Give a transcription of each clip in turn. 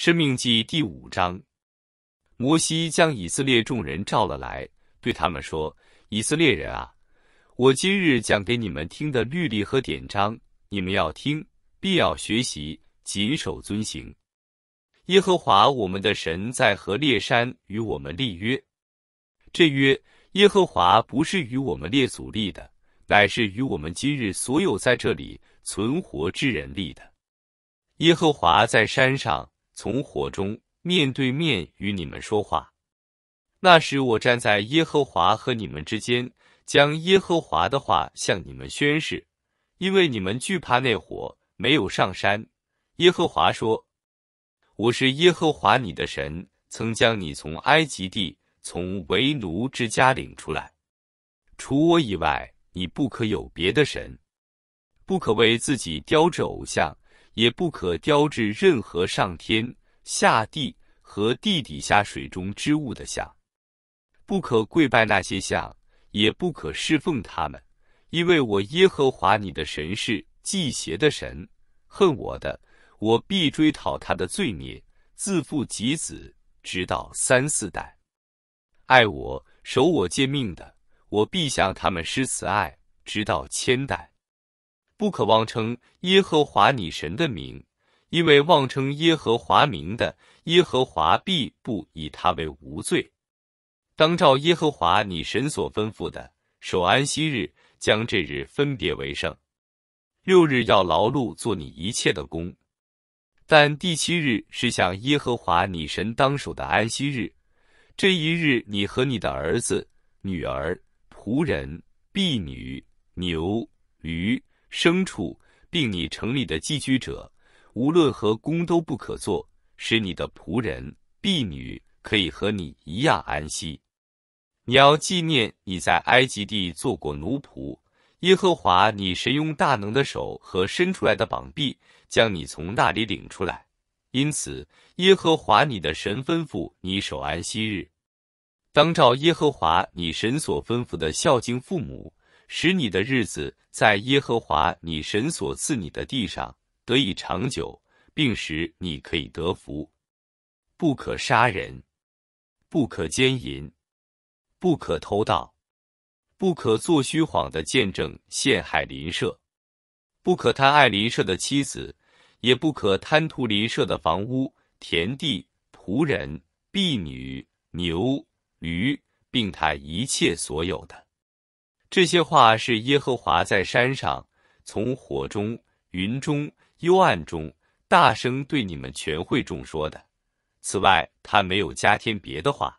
生命记第五章，摩西将以色列众人召了来，对他们说：“以色列人啊，我今日讲给你们听的律例和典章，你们要听，必要学习，谨守遵行。耶和华我们的神在何烈山与我们立约，这约耶和华不是与我们列祖立的，乃是与我们今日所有在这里存活之人立的。耶和华在山上。”从火中面对面与你们说话。那时我站在耶和华和你们之间，将耶和华的话向你们宣誓。因为你们惧怕那火，没有上山。耶和华说：“我是耶和华你的神，曾将你从埃及地、从为奴之家领出来。除我以外，你不可有别的神，不可为自己雕制偶像。”也不可雕制任何上天下地和地底下水中之物的像，不可跪拜那些像，也不可侍奉他们，因为我耶和华你的神是祭邪的神，恨我的，我必追讨他的罪孽，自父及子，直到三四代；爱我、守我诫命的，我必向他们施慈爱，直到千代。不可妄称耶和华你神的名，因为妄称耶和华名的，耶和华必不以他为无罪。当照耶和华你神所吩咐的，守安息日，将这日分别为圣。六日要劳碌做你一切的工，但第七日是向耶和华你神当守的安息日。这一日，你和你的儿子、女儿、仆人、婢女、牛、驴。牲畜，并你城里的寄居者，无论何工都不可做，使你的仆人、婢女可以和你一样安息。你要纪念你在埃及地做过奴仆，耶和华你神用大能的手和伸出来的膀臂，将你从那里领出来。因此，耶和华你的神吩咐你守安息日，当照耶和华你神所吩咐的孝敬父母。使你的日子在耶和华你神所赐你的地上得以长久。并使你可以得福。不可杀人，不可奸淫，不可偷盗，不可做虚谎的见证陷害邻舍。不可贪爱邻舍的妻子，也不可贪图邻舍的房屋、田地、仆人、婢女、牛、驴，并他一切所有的。这些话是耶和华在山上从火中、云中、幽暗中大声对你们全会众说的。此外，他没有加添别的话。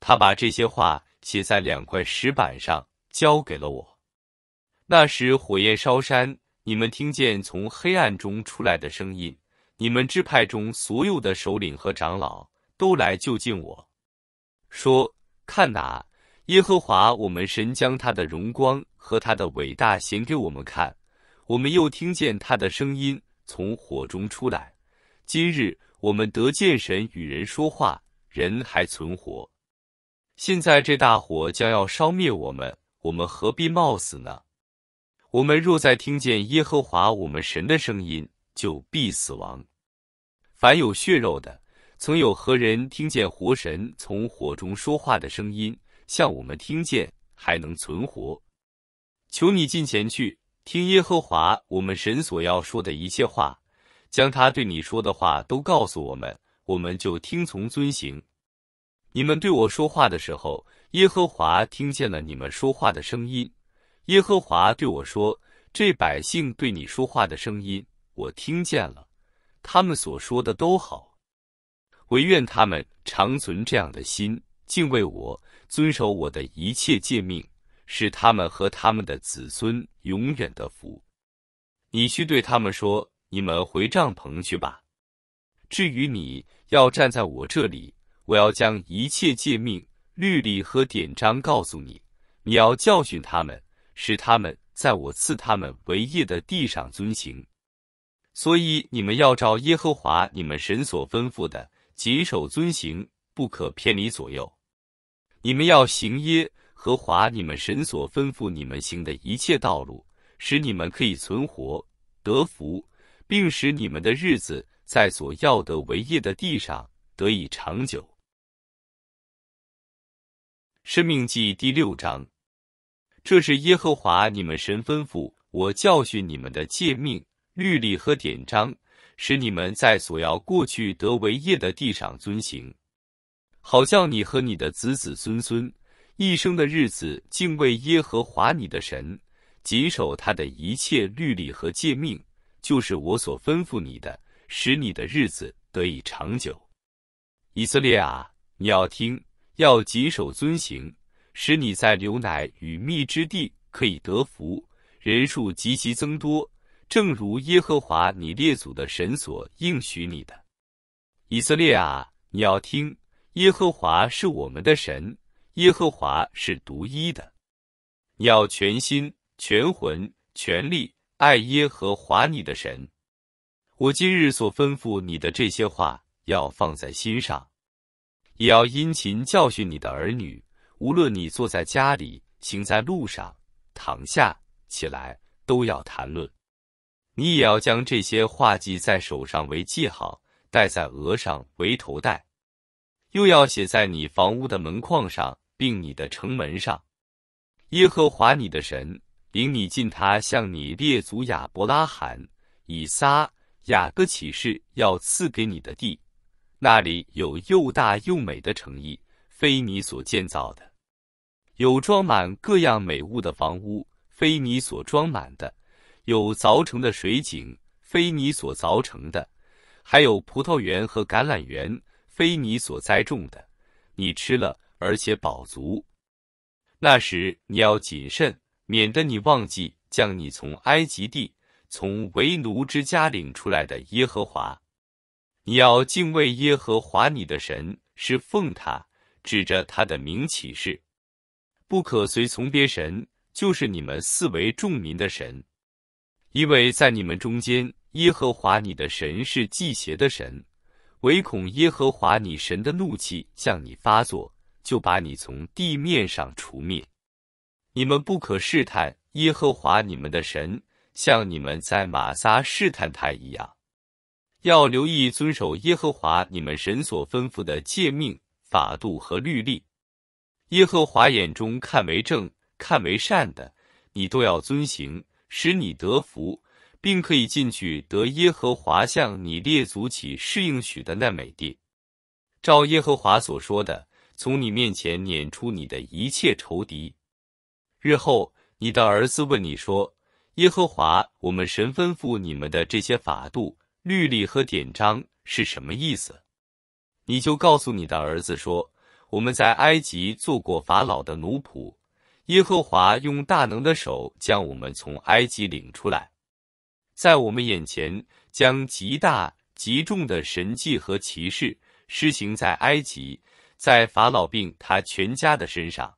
他把这些话写在两块石板上，交给了我。那时火焰烧山，你们听见从黑暗中出来的声音，你们支派中所有的首领和长老都来就近我说：“看哪。”耶和华我们神将他的荣光和他的伟大显给我们看，我们又听见他的声音从火中出来。今日我们得见神与人说话，人还存活。现在这大火将要烧灭我们，我们何必冒死呢？我们若再听见耶和华我们神的声音，就必死亡。凡有血肉的，曾有何人听见活神从火中说话的声音？像我们听见还能存活，求你进前去听耶和华我们神所要说的一切话，将他对你说的话都告诉我们，我们就听从遵行。你们对我说话的时候，耶和华听见了你们说话的声音。耶和华对我说：“这百姓对你说话的声音，我听见了，他们所说的都好，唯愿他们长存这样的心，敬畏我。”遵守我的一切诫命，是他们和他们的子孙永远的福。你去对他们说：“你们回帐篷去吧。”至于你要站在我这里，我要将一切诫命、律例和典章告诉你。你要教训他们，使他们在我赐他们为业的地上遵行。所以你们要照耶和华你们神所吩咐的谨守遵行，不可偏离左右。你们要行耶和华你们神所吩咐你们行的一切道路，使你们可以存活，得福，并使你们的日子在所要得为业的地上得以长久。生命记第六章，这是耶和华你们神吩咐我教训你们的诫命、律例和典章，使你们在所要过去得为业的地上遵行。好像你和你的子子孙孙一生的日子敬畏耶和华你的神，谨守他的一切律例和诫命，就是我所吩咐你的，使你的日子得以长久。以色列啊，你要听，要谨守遵行，使你在流奶与蜜之地可以得福，人数极其增多，正如耶和华你列祖的神所应许你的。以色列啊，你要听。耶和华是我们的神，耶和华是独一的。你要全心、全魂、全力爱耶和华你的神。我今日所吩咐你的这些话，要放在心上，也要殷勤教训你的儿女。无论你坐在家里，行在路上，躺下起来，都要谈论。你也要将这些话记在手上为记号，戴在额上为头带。又要写在你房屋的门框上，并你的城门上。耶和华你的神领你进他向你列祖亚伯拉罕、以撒、雅各启示要赐给你的地，那里有又大又美的城邑，非你所建造的；有装满各样美物的房屋，非你所装满的；有凿成的水井，非你所凿成的；还有葡萄园和橄榄园。非你所栽种的，你吃了而且饱足。那时你要谨慎，免得你忘记将你从埃及地、从为奴之家领出来的耶和华。你要敬畏耶和华你的神，是奉他指着他的名起誓，不可随从别神，就是你们四为众民的神，因为在你们中间，耶和华你的神是祭邪的神。唯恐耶和华你神的怒气向你发作，就把你从地面上除灭。你们不可试探耶和华你们的神，像你们在玛撒试探他一样。要留意遵守耶和华你们神所吩咐的诫命、法度和律例。耶和华眼中看为正、看为善的，你都要遵行，使你得福。并可以进去得耶和华向你列祖起适应许的那美地。照耶和华所说的，从你面前撵出你的一切仇敌。日后你的儿子问你说：“耶和华我们神吩咐你们的这些法度、律例和典章是什么意思？”你就告诉你的儿子说：“我们在埃及做过法老的奴仆，耶和华用大能的手将我们从埃及领出来。”在我们眼前，将极大极重的神迹和歧视施行在埃及，在法老并他全家的身上，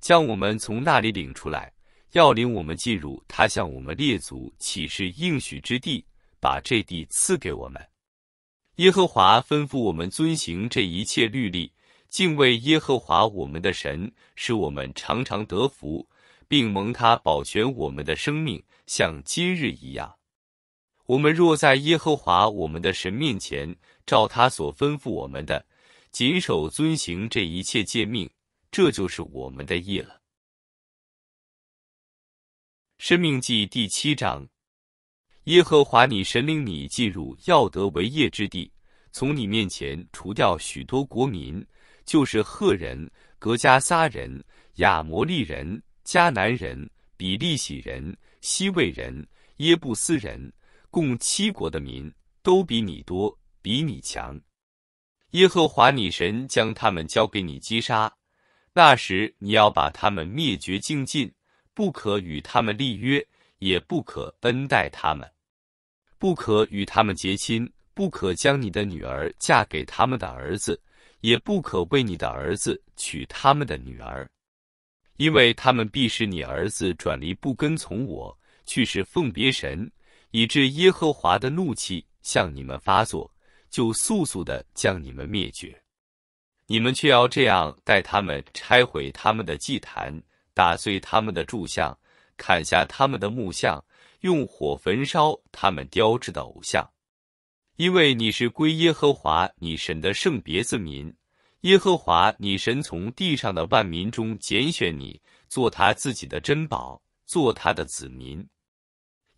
将我们从那里领出来，要领我们进入他向我们列祖启示应许之地，把这地赐给我们。耶和华吩咐我们遵行这一切律例，敬畏耶和华我们的神，使我们常常得福，并蒙他保全我们的生命。像今日一样，我们若在耶和华我们的神面前，照他所吩咐我们的，谨守遵行这一切诫命，这就是我们的意了。生命记第七章：耶和华你神领你进入要得为业之地，从你面前除掉许多国民，就是赫人、格加撒人、亚摩利人、迦南人、比利洗人。西魏人、耶布斯人，共七国的民，都比你多，比你强。耶和华你神将他们交给你击杀，那时你要把他们灭绝净尽，不可与他们立约，也不可恩待他们，不可与他们结亲，不可将你的女儿嫁给他们的儿子，也不可为你的儿子娶他们的女儿。因为他们必使你儿子转离不跟从我，去是奉别神，以致耶和华的怒气向你们发作，就速速的将你们灭绝。你们却要这样待他们：拆毁他们的祭坛，打碎他们的柱像，砍下他们的木像，用火焚烧他们雕制的偶像。因为你是归耶和华你神的圣别子民。耶和华你神从地上的万民中拣选你，做他自己的珍宝，做他的子民。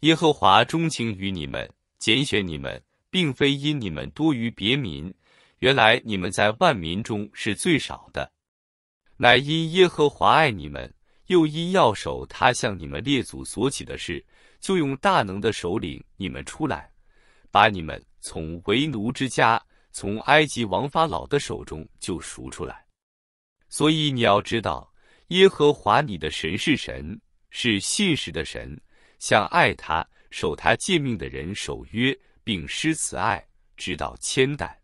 耶和华钟情于你们，拣选你们，并非因你们多于别民，原来你们在万民中是最少的，乃因耶和华爱你们，又因要守他向你们列祖所起的事，就用大能的首领你们出来，把你们从为奴之家。从埃及王法老的手中就赎出来，所以你要知道，耶和华你的神是神，是信实的神，向爱他、守他诫命的人守约，并施慈爱，直到千代；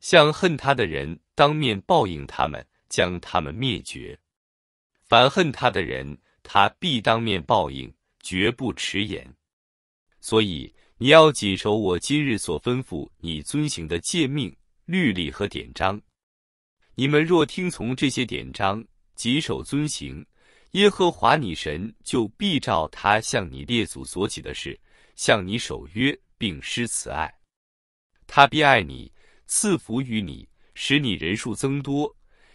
向恨他的人当面报应他们，将他们灭绝。凡恨他的人，他必当面报应，绝不迟延。所以。你要谨守我今日所吩咐你遵行的诫命、律例和典章。你们若听从这些典章，谨守遵行，耶和华你神就必照他向你列祖所起的事，向你守约并施慈爱。他必爱你，赐福于你，使你人数增多；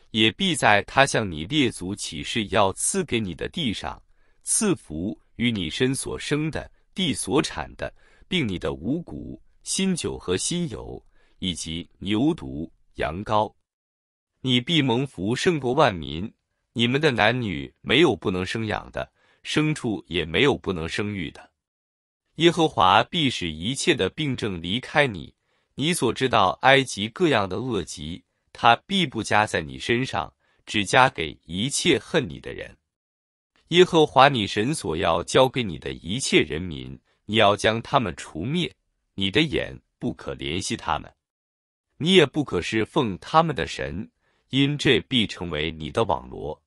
也必在他向你列祖起誓要赐给你的地上，赐福于你身所生的地所产的。并你的五谷、新酒和新油，以及牛犊、羊羔，你必蒙福胜过万民。你们的男女没有不能生养的，牲畜也没有不能生育的。耶和华必使一切的病症离开你。你所知道埃及各样的恶疾，他必不加在你身上，只加给一切恨你的人。耶和华你神所要交给你的一切人民。你要将他们除灭，你的眼不可怜惜他们，你也不可是奉他们的神，因这必成为你的网罗。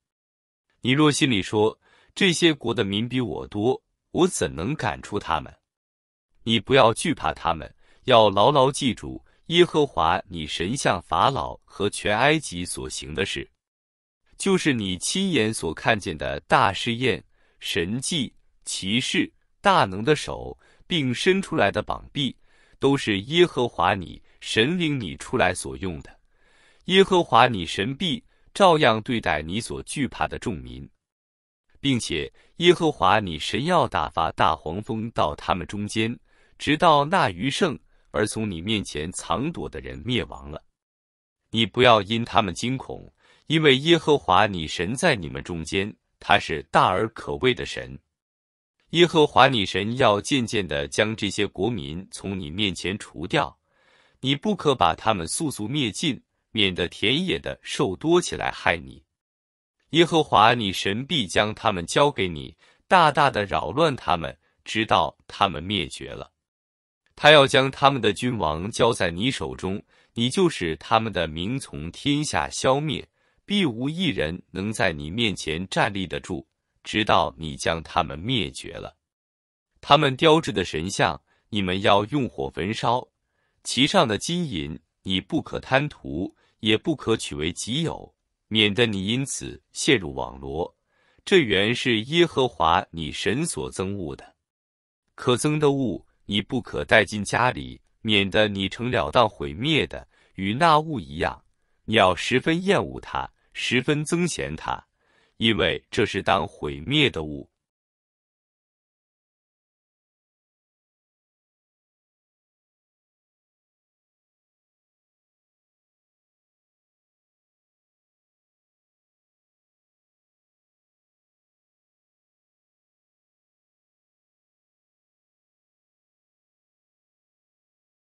你若心里说这些国的民比我多，我怎能赶出他们？你不要惧怕他们，要牢牢记住耶和华你神向法老和全埃及所行的事，就是你亲眼所看见的大试验、神迹、奇事。大能的手，并伸出来的膀臂，都是耶和华你神领你出来所用的。耶和华你神必照样对待你所惧怕的众民，并且耶和华你神要打发大黄蜂到他们中间，直到那余剩而从你面前藏躲的人灭亡了。你不要因他们惊恐，因为耶和华你神在你们中间，他是大而可畏的神。耶和华你神要渐渐的将这些国民从你面前除掉，你不可把他们速速灭尽，免得田野的兽多起来害你。耶和华你神必将他们交给你，大大的扰乱他们，直到他们灭绝了。他要将他们的君王交在你手中，你就使他们的名，从天下消灭，必无一人能在你面前站立得住。直到你将他们灭绝了，他们雕制的神像，你们要用火焚烧；其上的金银，你不可贪图，也不可取为己有，免得你因此陷入网罗。这原是耶和华你神所憎恶的，可憎的物，你不可带进家里，免得你成了当毁灭的，与那物一样。你要十分厌恶它，十分憎嫌它。因为这是当毁灭的物。